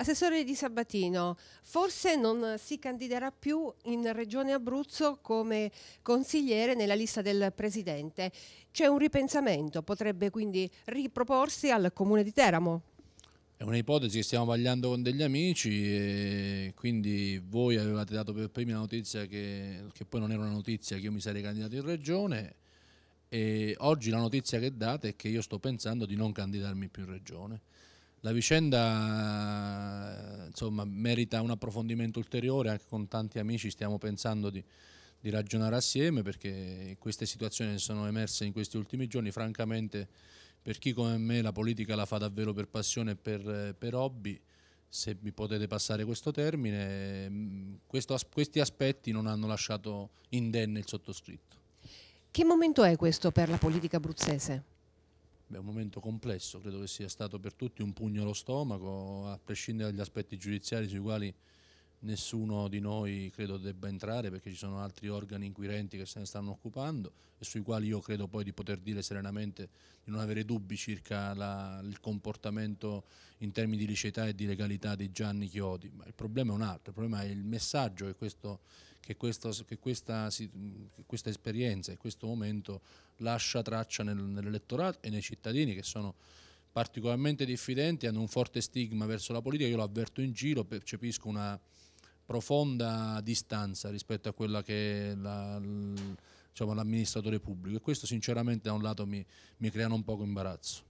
Assessore Di Sabatino, forse non si candiderà più in Regione Abruzzo come consigliere nella lista del Presidente. C'è un ripensamento, potrebbe quindi riproporsi al Comune di Teramo? È un'ipotesi che stiamo vagliando con degli amici e quindi voi avevate dato per prima la notizia che, che poi non era una notizia che io mi sarei candidato in Regione e oggi la notizia che date è che io sto pensando di non candidarmi più in Regione. La vicenda eh, insomma, merita un approfondimento ulteriore, anche con tanti amici stiamo pensando di, di ragionare assieme perché queste situazioni sono emerse in questi ultimi giorni, francamente per chi come me la politica la fa davvero per passione e per, eh, per hobby, se mi potete passare questo termine, mm, questo, questi aspetti non hanno lasciato indenne il sottoscritto. Che momento è questo per la politica abruzzese? Beh, un momento complesso, credo che sia stato per tutti un pugno allo stomaco, a prescindere dagli aspetti giudiziari sui quali nessuno di noi credo debba entrare perché ci sono altri organi inquirenti che se ne stanno occupando e sui quali io credo poi di poter dire serenamente di non avere dubbi circa la, il comportamento in termini di liceità e di legalità di Gianni Chiodi, ma il problema è un altro, il problema è il messaggio che questo che, questo, che, questa, che questa, esperienza e questo momento lascia traccia nel, nell'elettorato e nei cittadini che sono particolarmente diffidenti, hanno un forte stigma verso la politica, io lo avverto in giro, percepisco una profonda distanza rispetto a quella che è la, diciamo, l'amministratore pubblico e questo sinceramente da un lato mi, mi crea un poco imbarazzo.